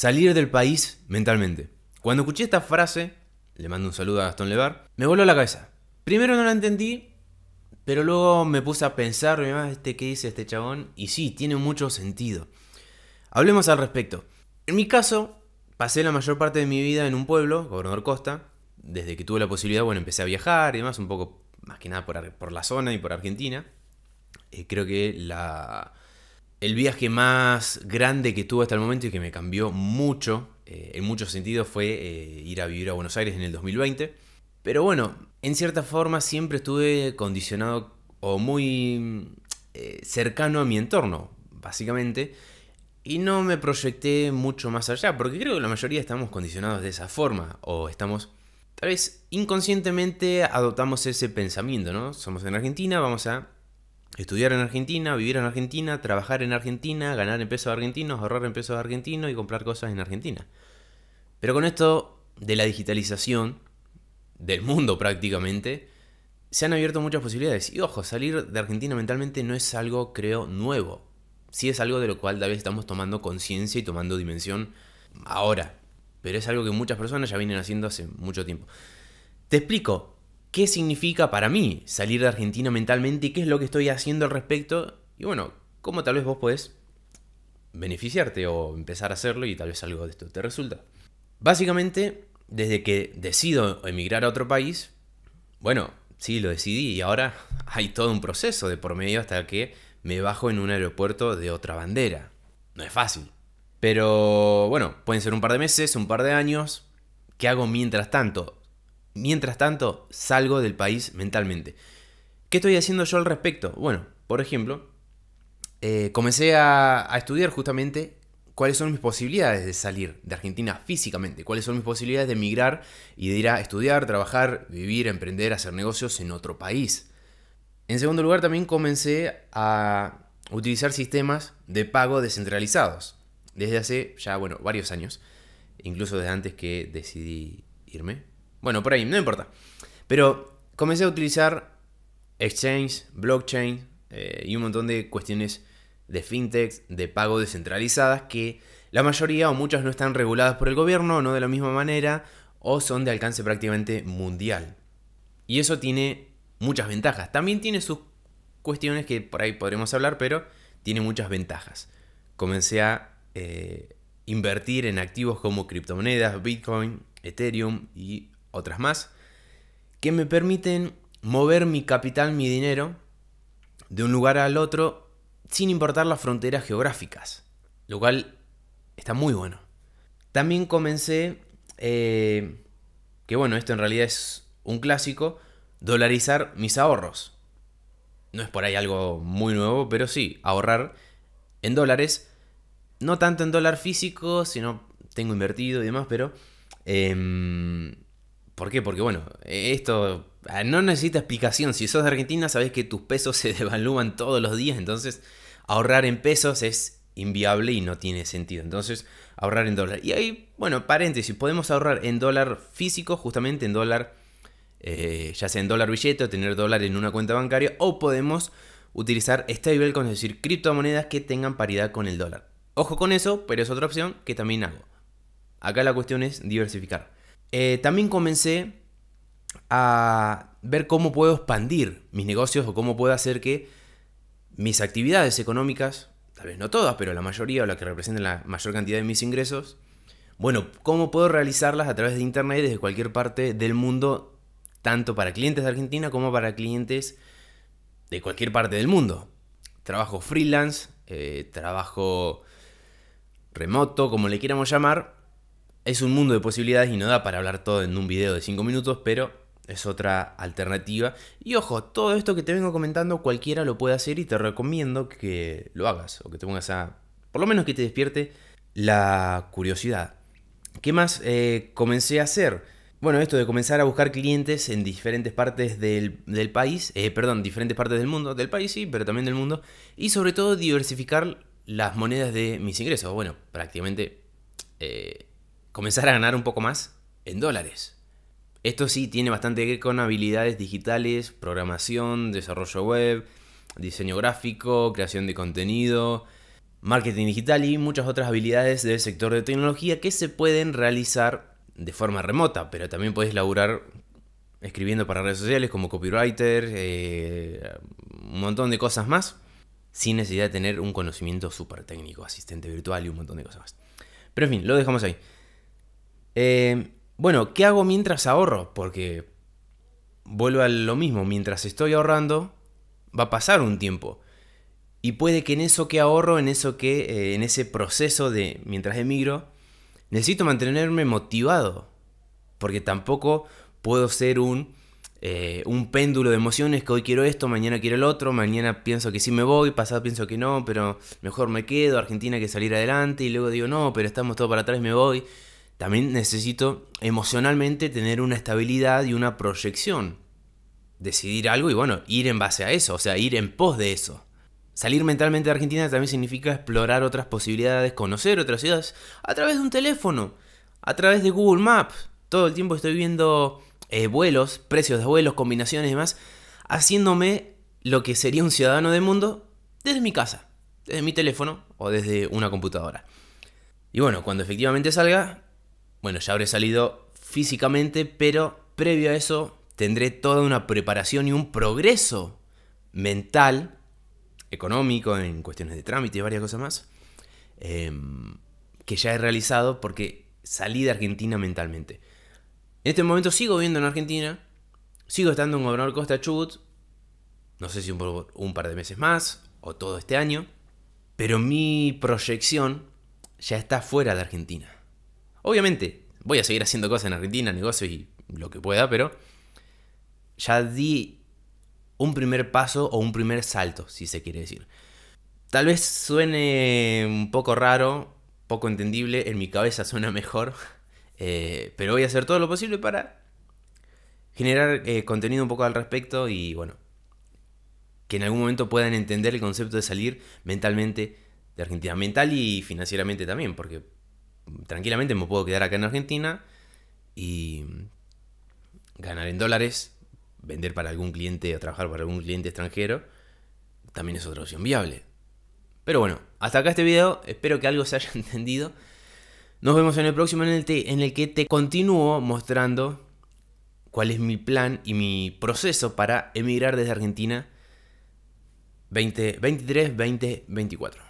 salir del país mentalmente. Cuando escuché esta frase, le mando un saludo a Gastón Levar, me voló la cabeza. Primero no la entendí, pero luego me puse a pensar, este qué dice este chabón, y sí, tiene mucho sentido. Hablemos al respecto. En mi caso, pasé la mayor parte de mi vida en un pueblo, Gobernador Costa. Desde que tuve la posibilidad, bueno, empecé a viajar y demás, un poco más que nada por, la zona y por Argentina. Eh, creo que la, el viaje más grande que tuve hasta el momento y que me cambió mucho, eh, en muchos sentidos, fue eh, ir a vivir a Buenos Aires en el 2020. Pero bueno, en cierta forma siempre estuve condicionado o muy eh, cercano a mi entorno, básicamente. Y no me proyecté mucho más allá, porque creo que la mayoría estamos condicionados de esa forma, o estamos, tal vez inconscientemente adoptamos ese pensamiento, ¿no? Somos en Argentina, vamos a estudiar en Argentina, vivir en Argentina, trabajar en Argentina, ganar en pesos argentinos, ahorrar en pesos argentinos y comprar cosas en Argentina. Pero con esto de la digitalización del mundo prácticamente, se han abierto muchas posibilidades. Y ojo, salir de Argentina mentalmente no es algo, creo, nuevo. Sí es algo de lo cual tal vez estamos tomando conciencia y tomando dimensión ahora. Pero es algo que muchas personas ya vienen haciendo hace mucho tiempo. Te explico qué significa para mí salir de Argentina mentalmente y qué es lo que estoy haciendo al respecto. Y bueno, cómo tal vez vos puedes beneficiarte o empezar a hacerlo y tal vez algo de esto te resulta. Básicamente, desde que decido emigrar a otro país, bueno, sí, lo decidí y ahora hay todo un proceso de por medio hasta que me bajo en un aeropuerto de otra bandera. No es fácil. Pero bueno, pueden ser un par de meses, un par de años. ¿Qué hago mientras tanto? Mientras tanto, salgo del país mentalmente. ¿Qué estoy haciendo yo al respecto? Bueno, por ejemplo, eh, comencé a, estudiar justamente cuáles son mis posibilidades de salir de Argentina físicamente, cuáles son mis posibilidades de emigrar y de ir a estudiar, trabajar, vivir, emprender, hacer negocios en otro país. En segundo lugar, también comencé a utilizar sistemas de pago descentralizados desde hace ya, bueno, varios años, incluso desde antes que decidí irme. Bueno, por ahí, no importa. Pero comencé a utilizar exchange, blockchain eh, y un montón de cuestiones de fintech, de pago descentralizadas, que la mayoría o muchas no están reguladas por el gobierno, no de la misma manera, o son de alcance prácticamente mundial. Y eso tiene muchas ventajas. También tiene sus cuestiones que por ahí podremos hablar, pero tiene muchas ventajas. Comencé a eh, invertir en activos como criptomonedas, Bitcoin, Ethereum y otras más, que me permiten mover mi capital, mi dinero, de un lugar al otro sin importar las fronteras geográficas, lo cual está muy bueno. También comencé, eh, que bueno, esto en realidad es un clásico, dolarizar mis ahorros. No es por ahí algo muy nuevo, pero sí, ahorrar en dólares, no tanto en dólar físico, sino tengo invertido y demás, pero em, ¿Por qué? Porque bueno, e-, esto ah, no necesita explicación. Si sos de Argentina, sabés que tus pesos se devalúan todos los días, entonces ahorrar en pesos es inviable y no tiene sentido. Entonces, ahorrar en dólar. Y ahí, bueno, paréntesis, podemos ahorrar en dólar físico, justamente en dólar, eh, ya sea en dólar billete o tener dólar en una cuenta bancaria, o podemos utilizar stablecoins, es decir, criptomonedas que tengan paridad con el dólar. Ojo con eso, pero es otra opción que también hago. Acá la cuestión es diversificar. Eh, también comencé a ver cómo puedo expandir mis negocios o cómo puedo hacer que mis actividades económicas, tal vez no todas, pero la mayoría o la que representen la mayor cantidad de mis ingresos, bueno, cómo puedo realizarlas a través de Internet desde cualquier parte del mundo, tanto para clientes de Argentina como para clientes de cualquier parte del mundo. Trabajo freelance, eh, trabajo remoto, como le quieramos llamar, es un mundo de posibilidades y no da para hablar todo en un video de 5 minutos, pero es otra alternativa. Y ojo, todo esto que te vengo comentando cualquiera lo puede hacer y te recomiendo que lo hagas o que te pongas a... Por lo menos que te despierte la curiosidad. ¿Qué más eh, comencé a hacer? Bueno, esto de comenzar a buscar clientes en diferentes partes del, país, eh, perdón, diferentes partes del mundo, del país sí, pero también del mundo, y sobre todo diversificar las monedas de mis ingresos. Bueno, prácticamente eh, comenzar a ganar un poco más en dólares. Esto sí tiene bastante que ver con habilidades digitales, programación, desarrollo web, diseño gráfico, creación de contenido, marketing digital y muchas otras habilidades del sector de tecnología que se pueden realizar de forma remota, pero también podés laburar escribiendo para redes sociales como copywriter, eh, un montón de cosas más, sin necesidad de tener un conocimiento súper técnico, asistente virtual y un montón de cosas más. Pero en fin, lo dejamos ahí. Eh, bueno, ¿qué hago mientras ahorro? Porque vuelvo a lo mismo, mientras estoy ahorrando, va a pasar un tiempo. Y puede que en eso que ahorro, en eso que, eh, en ese proceso de mientras emigro, necesito mantenerme motivado. Porque tampoco puedo ser un, eh, un péndulo de emociones que hoy quiero esto, mañana quiero el otro, mañana pienso que sí me voy, pasado pienso que no, pero mejor me quedo, Argentina que salir adelante, y luego digo no, pero estamos todos para atrás y me voy también necesito emocionalmente tener una estabilidad y una proyección. Decidir algo y bueno, ir en base a eso, o sea, ir en pos de eso. Salir mentalmente de Argentina también significa explorar otras posibilidades, conocer otras ciudades a través de un teléfono, a través de Google Maps. Todo el tiempo estoy viendo eh, vuelos, precios de vuelos, combinaciones y demás, haciéndome lo que sería un ciudadano del mundo desde mi casa, desde mi teléfono o desde una computadora. Y bueno, cuando efectivamente salga, bueno, ya habré salido físicamente, pero previo a eso tendré toda una preparación y un progreso mental, económico, en cuestiones de trámite y varias cosas más, em, que ya he realizado porque salí de Argentina mentalmente. En este momento sigo viviendo en Argentina, sigo estando en Gobernador Costa Chubut, no sé si un par de meses más o todo este año, pero mi proyección ya está fuera de Argentina. Obviamente, voy a seguir haciendo cosas en Argentina, negocios y lo que pueda, pero ya di un primer paso o un primer salto, si se quiere decir. Tal vez suene un poco raro, poco entendible, en mi cabeza suena mejor, eh, pero voy a hacer todo lo posible para generar eh, contenido un poco al respecto y bueno, que en algún momento puedan entender el concepto de salir mentalmente de Argentina, mental y financieramente también, porque tranquilamente me puedo quedar acá en Argentina y ganar en dólares, vender para algún cliente o trabajar para algún cliente extranjero, también es otra opción viable. Pero bueno, hasta acá este video, espero que algo se haya entendido. Nos vemos en el próximo en el, en el que te continúo mostrando cuál es mi plan y mi proceso para emigrar desde Argentina 2023-2024.